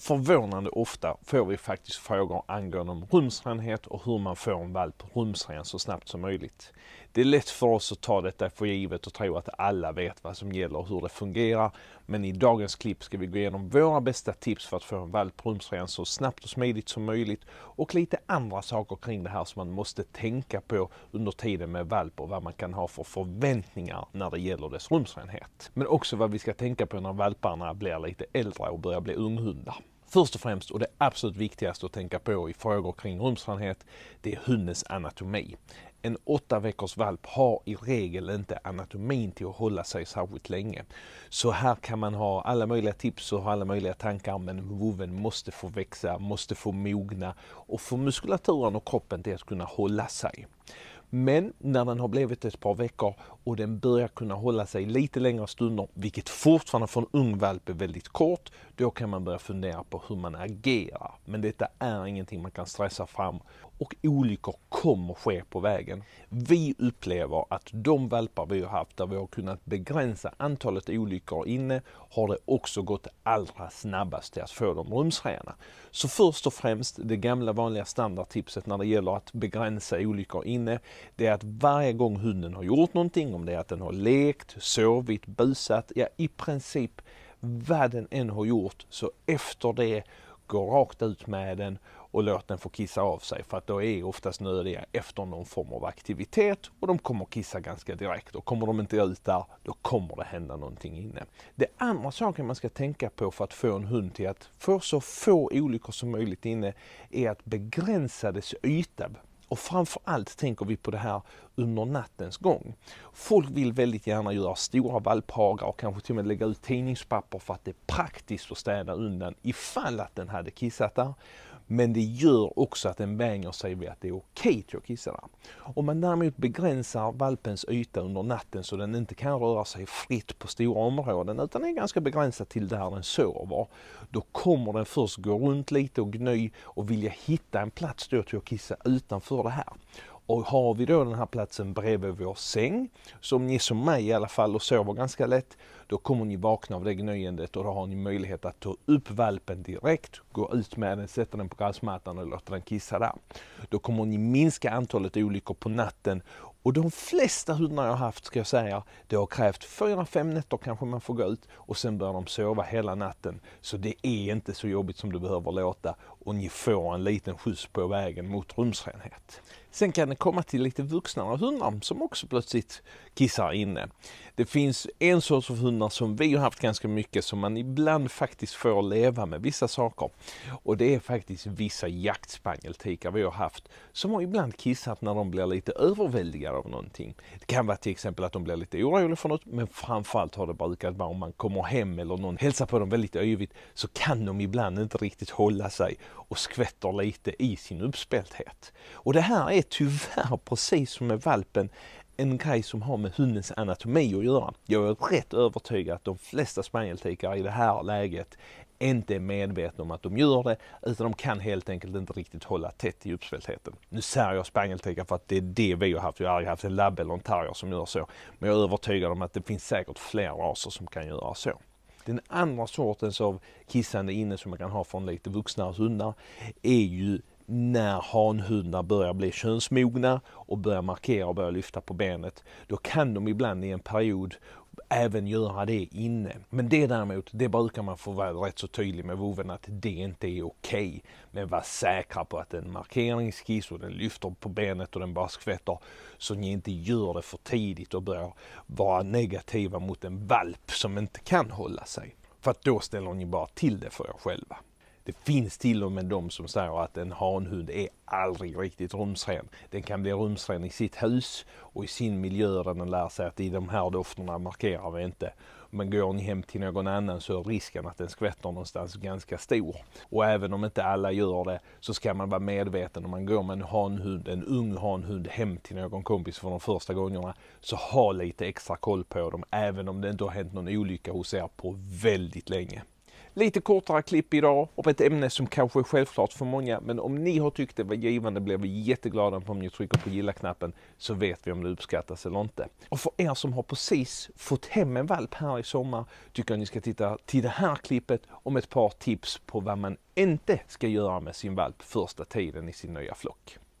Förvånande ofta får vi faktiskt frågor angående om rumsrenhet och hur man får en valp rumsren så snabbt som möjligt. Det är lätt för oss att ta detta för givet och tro att alla vet vad som gäller och hur det fungerar. Men i dagens klipp ska vi gå igenom våra bästa tips för att få en valp rumsren så snabbt och smidigt som möjligt och lite andra saker kring det här som man måste tänka på under tiden med valp och vad man kan ha för förväntningar när det gäller dess rumsrenhet. Men också vad vi ska tänka på när valparna blir lite äldre och börjar bli unghundar. Först och främst, och det absolut viktigaste att tänka på i frågor kring rumsrenhet, det är hundens anatomi. En åtta veckors valp har i regel inte anatomin till att hålla sig särskilt länge. Så här kan man ha alla möjliga tips och alla möjliga tankar men voven måste få växa, måste få mogna och få muskulaturen och kroppen till att kunna hålla sig. Men när den har blivit ett par veckor och den börjar kunna hålla sig lite längre stunder, vilket fortfarande för en ung valp är väldigt kort, då kan man börja fundera på hur man agerar. Men detta är ingenting man kan stressa fram och olyckor kommer ske på vägen. Vi upplever att de valpar vi har haft där vi har kunnat begränsa antalet olyckor inne har det också gått allra snabbast till att få dem rumsrena. Så först och främst det gamla vanliga standardtipset när det gäller att begränsa olyckor inne, det är att varje gång hunden har gjort någonting om det är att den har lekt, sovit, busat, ja i princip vad den än har gjort så efter det gå rakt ut med den och låt den få kissa av sig för att då är oftast nödiga efter någon form av aktivitet och de kommer kissa ganska direkt och kommer de inte ut där då kommer det hända någonting inne. Det andra saken man ska tänka på för att få en hund till att få så få olyckor som möjligt inne är att begränsa dess yta. Och framförallt tänker vi på det här under nattens gång. Folk vill väldigt gärna göra stora valphagar och kanske till och med lägga ut tidningspapper för att det är praktiskt att städa undan ifall att den hade kissat där. Men det gör också att den vänjer sig vid att det är okej okay att kissa där. Om man däremot begränsar valpens yta under natten så den inte kan röra sig fritt på stora områden utan är ganska begränsad till där den sover. Då kommer den först gå runt lite och gny och vilja hitta en plats då till att kissa utanför det här. Och har vi då den här platsen bredvid vår säng, som ni som mig i alla fall och sover ganska lätt, då kommer ni vakna av det gnoendet och då har ni möjlighet att ta upp valpen direkt, gå ut med den, sätta den på gräsmattan och låta den kissa där. Då kommer ni minska antalet olyckor på natten och de flesta hundar jag haft ska jag säga, det har krävt 4-5 nätter kanske man får gå ut och sen börjar de sova hela natten. Så det är inte så jobbigt som det behöver låta och ni får en liten skjuts på vägen mot rumsrenhet. Sen kan det komma till lite vuxnare hundar som också plötsligt kissar inne. Det finns en sorts av hundar som vi har haft ganska mycket som man ibland faktiskt får leva med vissa saker. Och det är faktiskt vissa jaktspangeltikar vi har haft som har ibland kissat när de blir lite överväldigade av någonting. Det kan vara till exempel att de blir lite oroliga för något men framförallt har det brukat vara om man kommer hem eller någon hälsar på dem väldigt yvigt så kan de ibland inte riktigt hålla sig och skvätter lite i sin uppspelthet. Och det här är tyvärr, precis som med valpen, en grej som har med hundens anatomi att göra. Jag är rätt övertygad att de flesta spanieltikar i det här läget inte är medvetna om att de gör det utan de kan helt enkelt inte riktigt hålla tätt i uppspeltheten. Nu säger jag spangeltikar för att det är det vi har haft. Jag har aldrig haft en labb eller en terrier som gör så. Men jag är övertygad om att det finns säkert fler raser som kan göra så. Den andra sortens av kissande inne som man kan ha från lite vuxna hundar är ju när hanhundar börjar bli könsmogna och börjar markera och börjar lyfta på benet, då kan de ibland i en period även göra det inne. Men det däremot, det brukar man få vara rätt så tydlig med voven att det inte är okej. Okay. Men var säkra på att en markeringsskiss och den lyfter på benet och den bara skvätter så ni inte gör det för tidigt och börjar vara negativa mot en valp som inte kan hålla sig. För att då ställer ni bara till det för er själva. Det finns till och med de som säger att en hanhund är aldrig riktigt rumsren. Den kan bli rumsren i sitt hus och i sin miljö där den lär sig att i de här dofterna markerar vi inte. Men går ni hem till någon annan så är risken att den skvätter någonstans ganska stor. Och även om inte alla gör det så ska man vara medveten om man går med en hanhund, en ung hanhund hem till någon kompis för de första gångerna. Så ha lite extra koll på dem även om det inte har hänt någon olycka hos er på väldigt länge. Lite kortare klipp idag om ett ämne som kanske är självklart för många, men om ni har tyckt det var givande blir vi jätteglada om ni trycker på gilla-knappen så vet vi om det uppskattas eller inte. Och för er som har precis fått hem en valp här i sommar tycker jag ni ska titta till det här klippet om ett par tips på vad man inte ska göra med sin valp första tiden i sin nya flock.